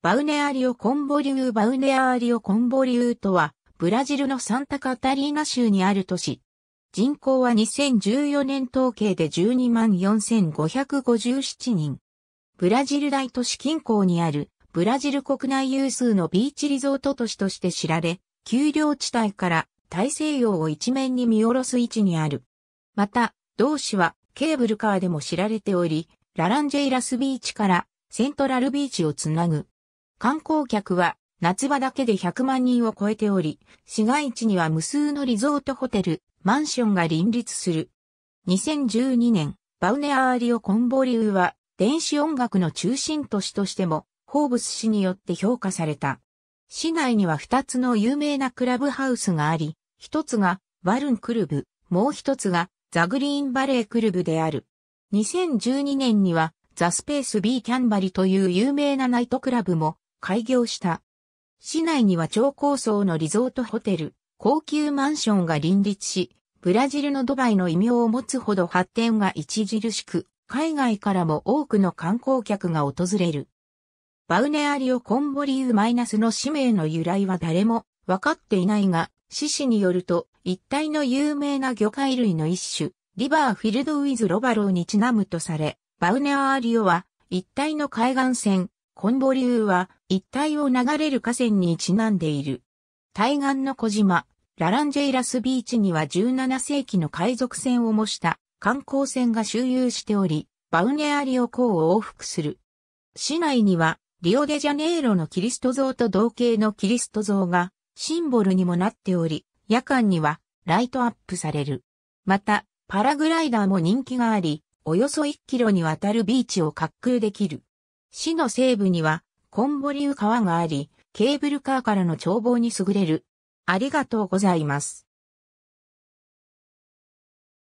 バウネアリオ・コンボリューバウネアリオ・コンボリューとは、ブラジルのサンタカタリーナ州にある都市。人口は2014年統計で12万4557人。ブラジル大都市近郊にある、ブラジル国内有数のビーチリゾート都市として知られ、丘陵地帯から大西洋を一面に見下ろす位置にある。また、同市はケーブルカーでも知られており、ラランジェイラスビーチからセントラルビーチをつなぐ観光客は夏場だけで100万人を超えており、市街地には無数のリゾートホテル、マンションが林立する。2012年、バウネアーリオ・コンボリウは、電子音楽の中心都市としても、ホーブス氏によって評価された。市内には2つの有名なクラブハウスがあり、1つがバルンクルブ、もう1つがザグリーンバレークルブである。2012年にはザスペースビー・キャンバリという有名なナイトクラブも開業した。市内には超高層のリゾートホテル、高級マンションが林立し、ブラジルのドバイの異名を持つほど発展が著しく、海外からも多くの観光客が訪れる。バウネアリオ・コンボリウ・マイナスの使名の由来は誰も分かっていないが、獅子によると、一帯の有名な魚介類の一種、リバーフィルド・ウィズ・ロバローにちなむとされ、バウネアーリオは、一帯の海岸線、コンボ流は一帯を流れる河川にちなんでいる。対岸の小島、ラランジェイラスビーチには17世紀の海賊船を模した観光船が周遊しており、バウネアリオ港を往復する。市内にはリオデジャネイロのキリスト像と同型のキリスト像がシンボルにもなっており、夜間にはライトアップされる。また、パラグライダーも人気があり、およそ1キロにわたるビーチを滑空できる。市の西部には、コンボリウ川があり、ケーブルカーからの眺望に優れる。ありがとうございます。